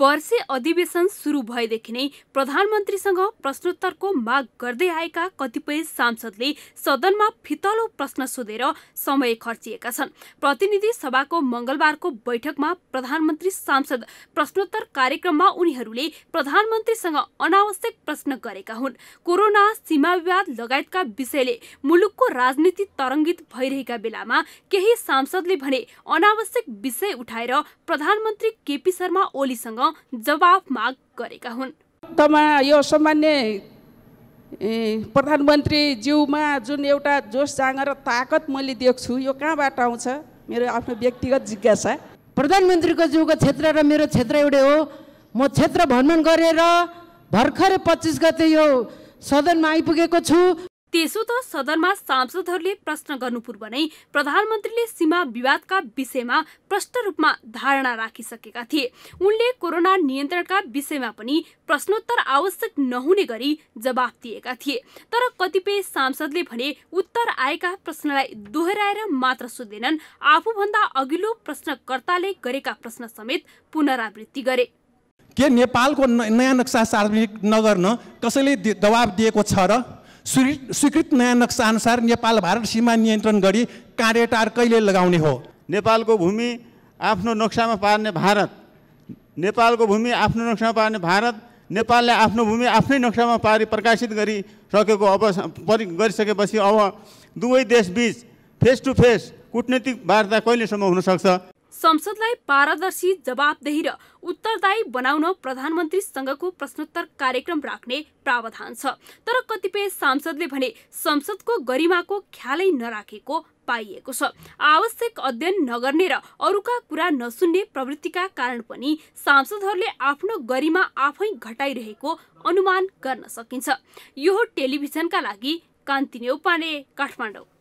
वर्षे अधिवेशन सुरु भएदेखि नै प्रधानमन्त्रीसँग प्रश्नोत्तरको माग गर्दै आएका कतिपय सांसदले सदनमा फितलो प्रश्न सोधेर समय खर्चिएका छन् प्रतिनिधि सभाको मङ्गलबारको बैठकमा प्रधानमन्त्री सांसद प्रश्नोत्तर कार्यक्रममा उनीहरूले प्रधानमन्त्रीसँग अनावश्यक प्रश्न गरेका हुन् कोरोना सीमा विवाद लगायतका विषयले मुलुकको राजनीति तरङ्गित भइरहेका बेलामा केही सांसदले भने अनावश्यक विषय उठाएर प्रधानमन्त्री केपी शर्मा ओलीसँग जवाफ माग गरेका हुन् यो सामान्य प्रधानमन्त्री जिउमा जुन एउटा जोस जाँग र ताकत मैले देख्छु यो कहाँबाट आउँछ मेरो आफ्नो व्यक्तिगत जिज्ञासा प्रधानमन्त्रीको जिउको क्षेत्र र मेरो क्षेत्र एउटै हो म क्षेत्र भ्रमण गरेर भर्खरै पच्चिस गते यो सदनमा आइपुगेको छु त्यसो त सदनमा सांसदहरूले प्रश्न गर्नु पूर्व नै प्रधानमन्त्रीले सीमा विवादका विषयमा प्रष्ट रूपमा धारणा राखिसकेका थिए उनले कोरोना नियन्त्रणका विषयमा पनि प्रश्नोत्तर आवश्यक नहुने गरी जवाफ दिएका थिए तर कतिपय सांसदले भने उत्तर आएका प्रश्नलाई दोहोऱ्याएर मात्र सोधेनन् आफूभन्दा अघिल्लो प्रश्नकर्ताले गरेका प्रश्न समेत पुनरावृत्ति गरे के नेपालको नयाँ नक्सा सार्वजनिक नगर्न कसैले दबाब दिएको छ र स्वीकृत नयाँ नक्सा अनुसार नेपाल भारत सीमा नियन्त्रण गरी काँडेटार कहिले लगाउने हो नेपालको भूमि आफ्नो नक्सामा पार्ने भारत नेपालको भूमि आफ्नो नक्सामा पार्ने भारत नेपालले आफ्नो भूमि आफ्नै नक्सामा पारि प्रकाशित गरिसकेको अब परि गरिसकेपछि अब दुवै देशबिच फेस टु फेस कुटनीतिक वार्ता कहिलेसम्म हुनसक्छ संसदलाई पारदर्शी जवाबदेही र उत्तरदायी बनाउन प्रधानमन्त्रीसँगको प्रश्नोत्तर कार्यक्रम राख्ने प्रावधान छ तर कतिपय सांसदले भने संसदको गरिमाको ख्यालै नराखेको पाइएको छ आवश्यक अध्ययन नगर्ने र अरूका कुरा नसुन्ने प्रवृत्तिका कारण पनि सांसदहरूले आफ्नो गरिमा आफै घटाइरहेको अनुमान गर्न सकिन्छ यो टेलिभिजनका लागि कान्ति नेउपाने काठमाडौँ